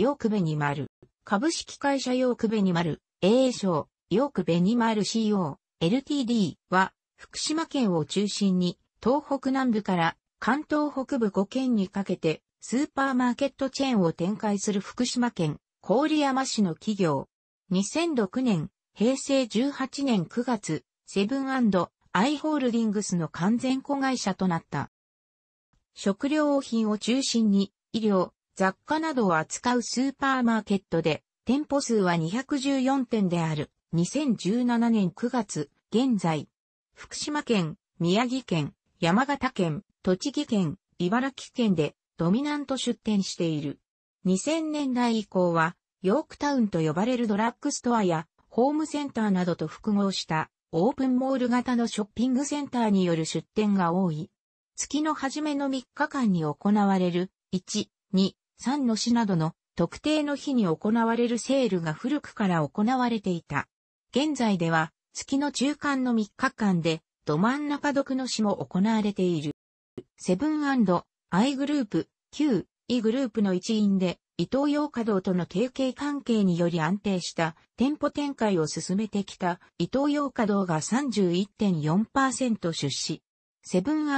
ヨークベニマル。株式会社ヨークベニマル、AA 賞、ヨークベニマル CO、LTD は、福島県を中心に、東北南部から関東北部5県にかけて、スーパーマーケットチェーンを展開する福島県、郡山市の企業。2006年、平成18年9月、セブンアイホールディングスの完全子会社となった。食料品を中心に、医療、雑貨などを扱うスーパーマーケットで、店舗数は214店である。2017年9月、現在、福島県、宮城県、山形県、栃木県、茨城県でドミナント出店している。2000年代以降は、ヨークタウンと呼ばれるドラッグストアやホームセンターなどと複合したオープンモール型のショッピングセンターによる出店が多い。月の初めの3日間に行われる1、2、三の市などの特定の日に行われるセールが古くから行われていた。現在では月の中間の3日間でど真ん中毒の市も行われている。セブンアイグループ、Q、E グループの一員で、伊東洋華堂との提携関係により安定した店舗展開を進めてきた伊東洋華堂が31.4%出資。セブン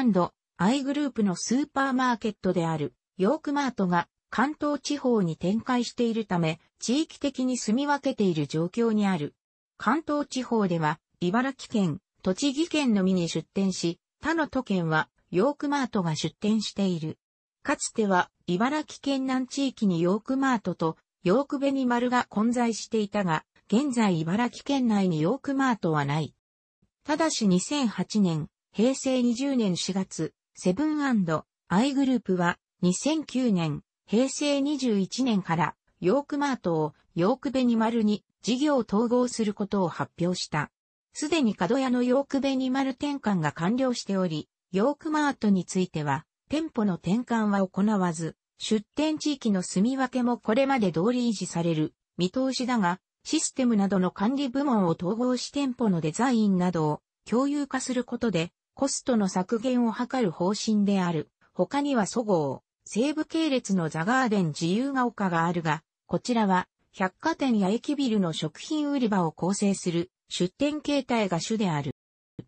アイグループのスーパーマーケットであるヨークマートが関東地方に展開しているため、地域的に住み分けている状況にある。関東地方では、茨城県、栃木県のみに出店し、他の都県は、ヨークマートが出店している。かつては、茨城県南地域にヨークマートと、ヨークベニマルが混在していたが、現在茨城県内にヨークマートはない。ただし2008年、平成20年4月、セブンアイグループは、2009年、平成21年からヨークマートをヨークベニマルに事業統合することを発表した。すでに角屋のヨークベニマル転換が完了しており、ヨークマートについては店舗の転換は行わず、出店地域の住み分けもこれまで通り維持される見通しだが、システムなどの管理部門を統合し店舗のデザインなどを共有化することでコストの削減を図る方針である。他にはそごう、西部系列のザガーデン自由が丘があるが、こちらは百貨店や駅ビルの食品売り場を構成する出店形態が主である。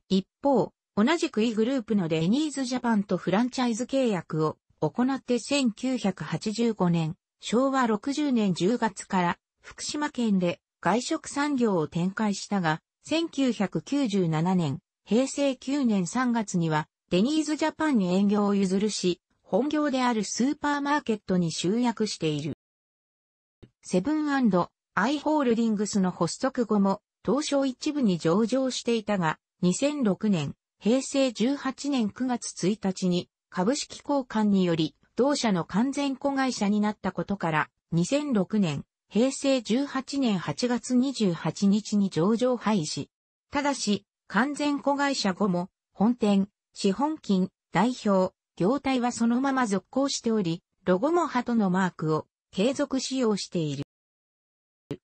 一方、同じく E グループのデニーズジャパンとフランチャイズ契約を行って1985年、昭和60年10月から福島県で外食産業を展開したが、1997年、平成9年3月にはデニーズジャパンに営業を譲るし、本業であるスーパーマーケットに集約している。セブンアイ・ホールディングスの発足後も、東証一部に上場していたが、2006年、平成18年9月1日に、株式交換により、同社の完全子会社になったことから、2006年、平成18年8月28日に上場廃止。ただし、完全子会社後も、本店、資本金、代表、業態はそのまま続行しており、ロゴも鳩のマークを継続使用している。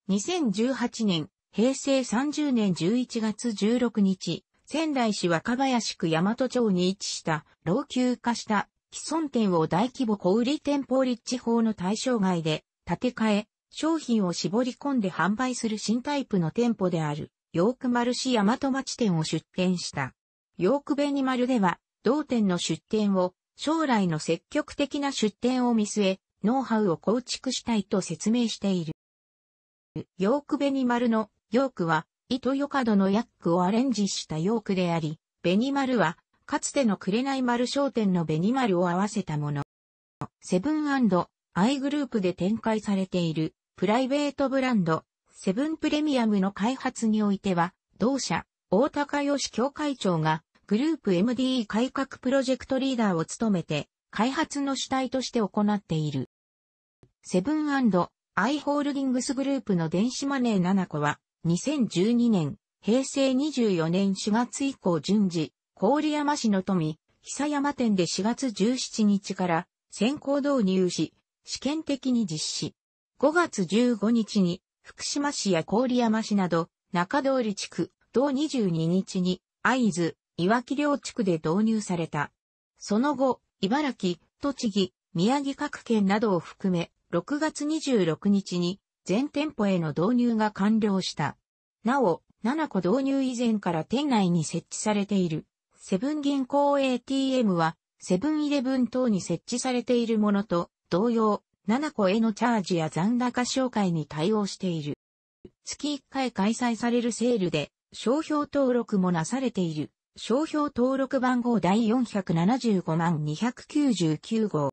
2018年、平成30年11月16日、仙台市若林区大和町に位置した老朽化した既存店を大規模小売店舗立地法の対象外で建て替え、商品を絞り込んで販売する新タイプの店舗である、ヨークマル市大和町店を出店した。ヨークベニマルでは、同店の出店を将来の積極的な出展を見据え、ノウハウを構築したいと説明している。ヨークベニマルのヨークは、糸ヨカドのヤックをアレンジしたヨークであり、ベニマルは、かつての紅丸商店のベニマルを合わせたもの。セブンアイグループで展開されているプライベートブランド、セブンプレミアムの開発においては、同社、大高義教会長がグループ m d 改革プロジェクトリーダーを務めて、開発の主体として行っている。セブンアイ・ホールディングスグループの電子マネー7個は、2012年、平成24年4月以降順次、郡山市の富、久山店で4月17日から先行導入し、試験的に実施。5月15日に福島市や郡山市など中通り地区、同22日に合図、岩木両地区で導入された。その後、茨城、栃木、宮城各県などを含め、6月26日に全店舗への導入が完了した。なお、7個導入以前から店内に設置されている、セブン銀行 ATM は、セブンイレブン等に設置されているものと、同様、7個へのチャージや残高紹介に対応している。月1回開催されるセールで、商標登録もなされている。商標登録番号第475万299号。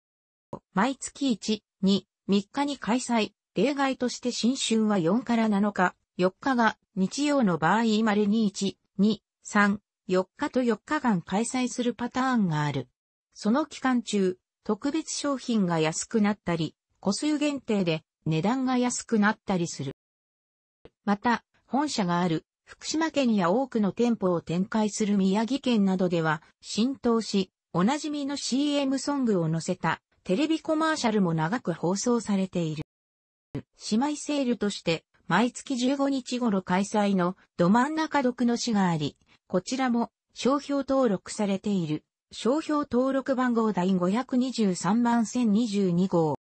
毎月1、2、3日に開催。例外として新春は4から7日、4日が日曜の場合ま2に1、2、3、4日と4日間開催するパターンがある。その期間中、特別商品が安くなったり、個数限定で値段が安くなったりする。また、本社がある福島県や多くの店舗を展開する宮城県などでは浸透し、おなじみの CM ソングを載せたテレビコマーシャルも長く放送されている。姉妹セールとして毎月15日頃開催のど真ん中毒の市があり、こちらも商標登録されている商標登録番号第523万1022号。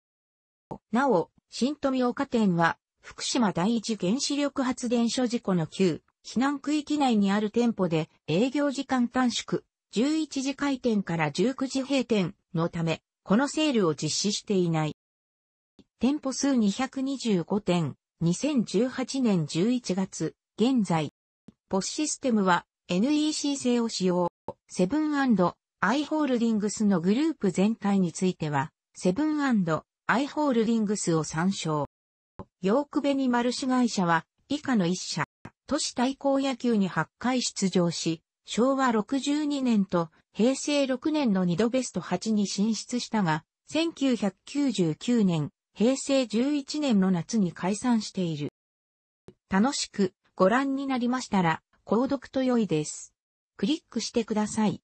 なお、新富岡店は福島第一原子力発電所事故の旧避難区域内にある店舗で営業時間短縮、11時開店から19時閉店のため、このセールを実施していない。店舗数225店、2018年11月、現在。ポスシステムは NEC 製を使用。セブンアイ・ホールディングスのグループ全体については、セブンアイ・ホールディングスを参照。ヨークベニマルシ会社は以下の1社。都市対抗野球に8回出場し、昭和62年と平成6年の2度ベスト8に進出したが、1999年、平成11年の夏に解散している。楽しくご覧になりましたら、購読と良いです。クリックしてください。